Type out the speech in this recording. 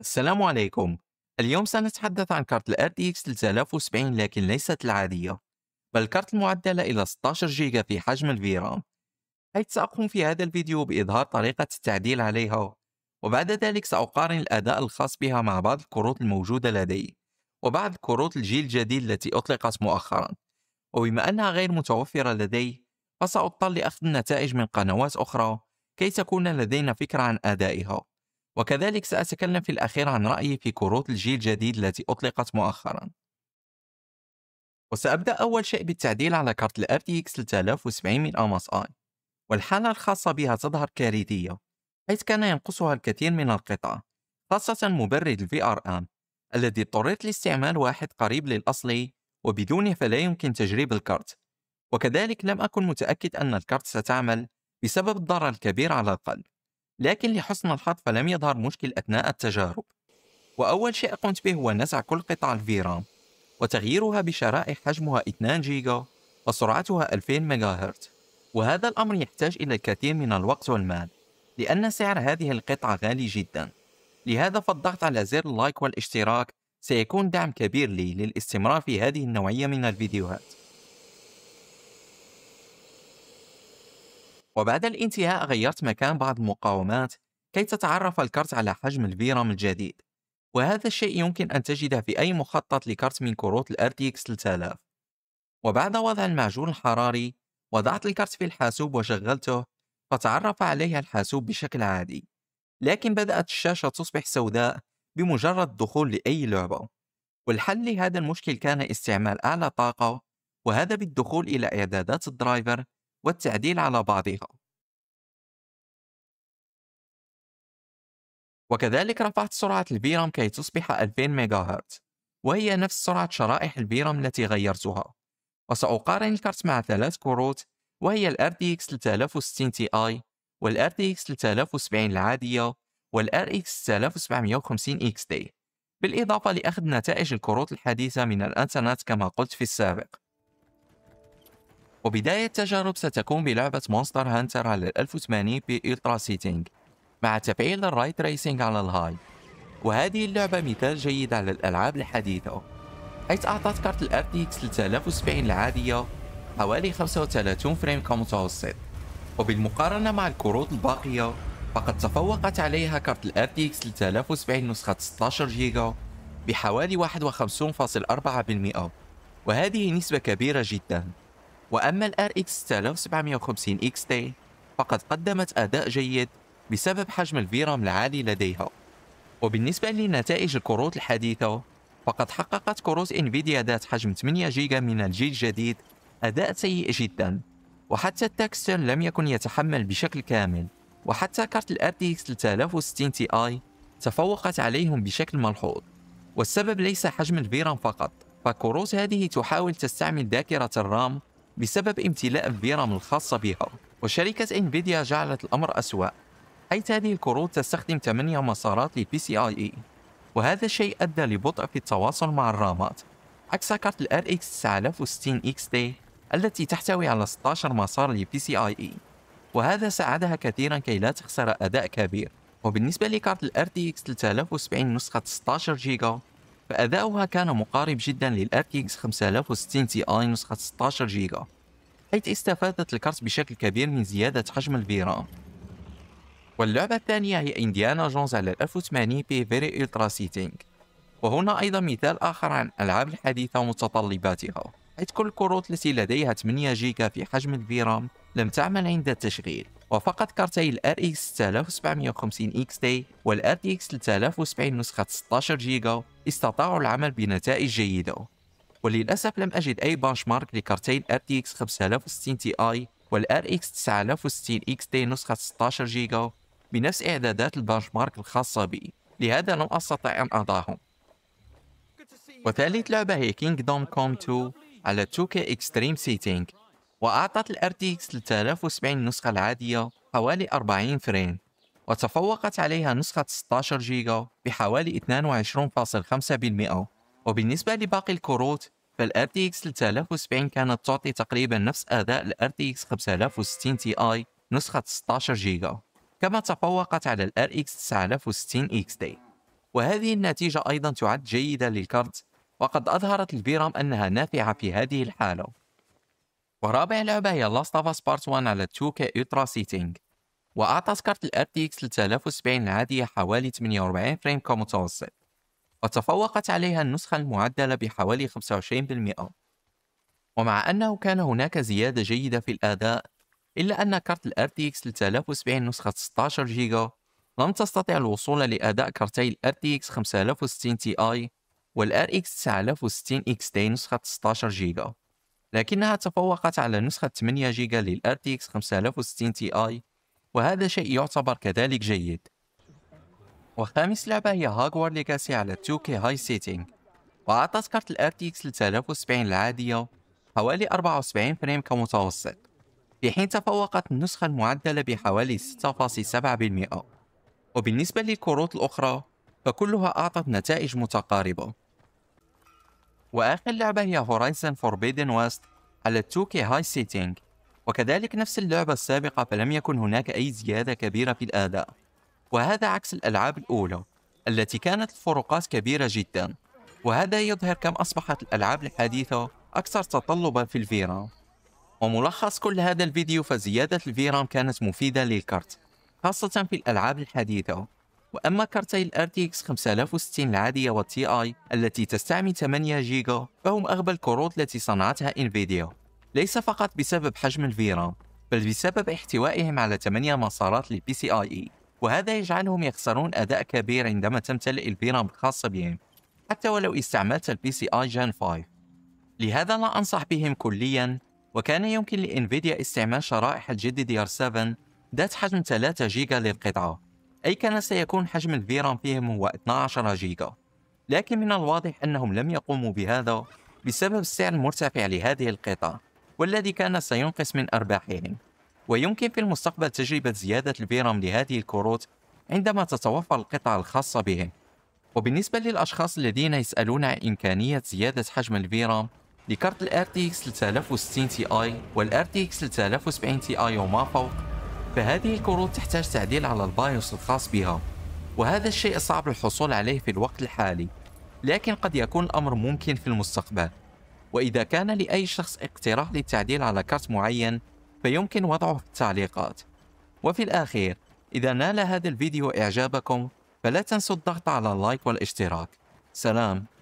السلام عليكم اليوم سنتحدث عن كارت الـ RTX 3070 لكن ليست العادية بل كارت المعدلة إلى 16 جيجا في حجم الفيرام حيث سأقوم في هذا الفيديو بإظهار طريقة التعديل عليها وبعد ذلك سأقارن الأداء الخاص بها مع بعض الكروت الموجودة لدي وبعض كروت الجيل الجديد التي أطلقت مؤخرا وبما أنها غير متوفرة لدي فسأضطر لأخذ النتائج من قنوات أخرى كي تكون لدينا فكرة عن أدائها وكذلك سأتكلم في الأخير عن رأيي في كروت الجيل الجديد التي أطلقت مؤخرا وسأبدأ أول شيء بالتعديل على كارت الـ RTX 3070 من MSI والحالة الخاصة بها تظهر كارثية حيث كان ينقصها الكثير من القطع خاصة مبرد الـ VRM الذي اضطررت لاستعمال واحد قريب للأصلي وبدونه فلا يمكن تجريب الكارت وكذلك لم أكن متأكد أن الكارت ستعمل بسبب الضرر الكبير على القلب لكن لحسن الحظ فلم يظهر مشكل أثناء التجارب وأول شيء قمت به هو نزع كل قطع الفيرام وتغييرها بشرائح حجمها 2 جيجا وسرعتها 2000 ميجاهرت وهذا الأمر يحتاج إلى الكثير من الوقت والمال لأن سعر هذه القطعة غالي جدا لهذا فالضغط على زر اللايك والاشتراك سيكون دعم كبير لي للاستمرار في هذه النوعية من الفيديوهات وبعد الانتهاء غيرت مكان بعض المقاومات كي تتعرف الكرت على حجم الفيرام الجديد وهذا الشيء يمكن أن تجده في أي مخطط لكرت من كروت الـ RTX 3000 وبعد وضع المعجون الحراري وضعت الكرت في الحاسوب وشغلته فتعرف عليها الحاسوب بشكل عادي لكن بدأت الشاشة تصبح سوداء بمجرد الدخول لأي لعبة والحل لهذا المشكل كان استعمال أعلى طاقة وهذا بالدخول إلى إعدادات الدرايفر والتعديل على بعضها وكذلك رفعت سرعة البيرام كي تصبح 2000 هرت وهي نفس سرعة شرائح البيرام التي غيرتها وسأقارن الكرت مع ثلاث كروت وهي الـ RTX 3060 Ti والـ RTX 3070 العادية والـ RX 6750 XT بالإضافة لأخذ نتائج الكروت الحديثة من الإنترنت كما قلت في السابق وبداية التجارب ستكون بلعبة مونستر هانتر على ال 1080 Ultra سيتينج مع تفعيل الرايت ريسينج على الهاي وهذه اللعبة مثال جيد على الألعاب الحديثة حيث أعطت كارت الـ RTX 3070 العادية حوالي 35 فريم كمتوسط وبالمقارنة مع الكروت الباقية فقد تفوقت عليها كارت الـ RTX 3070 نسخة 16 جيجا بحوالي 51.4% وهذه نسبة كبيرة جداً وأما الـ RX 6750 XT فقد قدمت أداء جيد بسبب حجم الفيرام العالي لديها وبالنسبة لنتائج الكروت الحديثة فقد حققت كروت انفيديا ذات حجم 8 جيجا من الجيل الجديد أداء سيء جدا وحتى التكستر لم يكن يتحمل بشكل كامل وحتى كارت الـ RTX 3060 Ti تفوقت عليهم بشكل ملحوظ والسبب ليس حجم الفيرام فقط فكروت هذه تحاول تستعمل ذاكرة الرام بسبب امتلاء الفيرم الخاصة بها وشركة انفيديا جعلت الأمر أسوأ حيث هذه الكروت تستخدم 8 مسارات لـ PCIe وهذا الشيء أدى لبطء في التواصل مع الرامات عكس كارت الـ RX 9060 XT التي تحتوي على 16 مسار لـ PCIe وهذا ساعدها كثيرا كي لا تخسر أداء كبير وبالنسبة لكارت الـ RTX 3070 نسخة 16 جيجا فأداؤها كان مقارب جدا للـ RTX 5060 Ti نسخة 16 جيجا حيث استفادت الكرت بشكل كبير من زيادة حجم الفيرام واللعبة الثانية هي إنديانا جونز على 1080 بي فيري ألترا سيتينج وهنا أيضا مثال آخر عن الألعاب الحديثة ومتطلباتها حيث كل الكروت التي لديها 8 جيجا في حجم الفيرام لم تعمل عند التشغيل وفقط كارتي ال RX 6750 XT وال RTX 3070 نسخة 16 جيجا استطاعوا العمل بنتائج جيدة وللأسف لم أجد أي مارك لكارتي ال RTX 5060 Ti وال RX 9060 XT نسخة 16 جيجا بنفس إعدادات مارك الخاصة بي لهذا لم أستطع أن أضعهم وثالث لعبة هي Kingdom Come 2 على 2K Extreme Setting وأعطت الـ RTX 3070 النسخة العادية حوالي 40 فريم وتفوقت عليها نسخة 16 جيجا بحوالي 22.5% وبالنسبة لباقي الكروت فالـ RTX 3070 كانت تعطي تقريبا نفس أداء الـ RTX 5060 Ti نسخة 16 جيجا كما تفوقت على الـ RX 9060 XT وهذه النتيجة أيضا تعد جيدة للكارت وقد أظهرت البيرام أنها نافعة في هذه الحالة ورابع لعبة هي Last of Us Part 1 على 2 2K Ultra Seating وأعطت كارت ال RTX 3070 العادية حوالي 48 فريم كمتوسط وتفوقت عليها النسخة المعدلة بحوالي 25% ومع أنه كان هناك زيادة جيدة في الأداء إلا أن كارت ال RTX 3070 نسخة 16 جيجا لم تستطع الوصول لأداء كارتي ال RTX 5060 Ti وال RX 9060 XT نسخة 16 جيجا لكنها تفوقت على نسخة 8 جيجا للـ RTX 5060 Ti وهذا شيء يعتبر كذلك جيد وخامس لعبة هي هاغوار ليجاسي على 2K High Setting وأعطت كارت الـ RTX 3070 العادية حوالي 74 فريم كمتوسط في حين تفوقت النسخة المعدلة بحوالي 6.7% وبالنسبة للكروت الأخرى فكلها أعطت نتائج متقاربة وآخر لعبة هي هورايزن فوربيدن ويست على 2K هاي سيتينج وكذلك نفس اللعبة السابقة فلم يكن هناك أي زيادة كبيرة في الأداء وهذا عكس الألعاب الأولى التي كانت الفروقات كبيرة جدا وهذا يظهر كم أصبحت الألعاب الحديثة أكثر تطلبا في الفيرام وملخص كل هذا الفيديو فزيادة الفيرام كانت مفيدة للكارت خاصة في الألعاب الحديثة وأما كارتي الـ RTX 5060 العادية و Ti التي تستعمل 8 جيجا فهم أغبى الكروت التي صنعتها إنفيديا ليس فقط بسبب حجم الفيرام بل بسبب احتوائهم على 8 مسارات للـ PCIe وهذا يجعلهم يخسرون أداء كبير عندما تمتلئ الفيرام الخاصة بهم حتى ولو استعملت الـ PCIe Gen 5 لهذا لا أنصح بهم كليا وكان يمكن لإنفيديا استعمال شرائح الـ دي 7 ذات حجم 3 جيجا للقطعة أي كان سيكون حجم الفيرام فيهم هو 12 جيجا لكن من الواضح أنهم لم يقوموا بهذا بسبب السعر المرتفع لهذه القطع والذي كان سينقص من أرباحهم ويمكن في المستقبل تجربة زيادة الفيرام لهذه الكروت عندما تتوفر القطع الخاصة بهم وبالنسبة للأشخاص الذين يسألون عن إمكانية زيادة حجم الفيرام لكارت الـ RTX 3060 Ti والـ RTX 3070 Ti وما فوق فهذه الكروت تحتاج تعديل على البايوس الخاص بها وهذا الشيء صعب الحصول عليه في الوقت الحالي لكن قد يكون الأمر ممكن في المستقبل وإذا كان لأي شخص اقتراح للتعديل على كارت معين فيمكن وضعه في التعليقات وفي الأخير إذا نال هذا الفيديو إعجابكم فلا تنسوا الضغط على اللايك والاشتراك سلام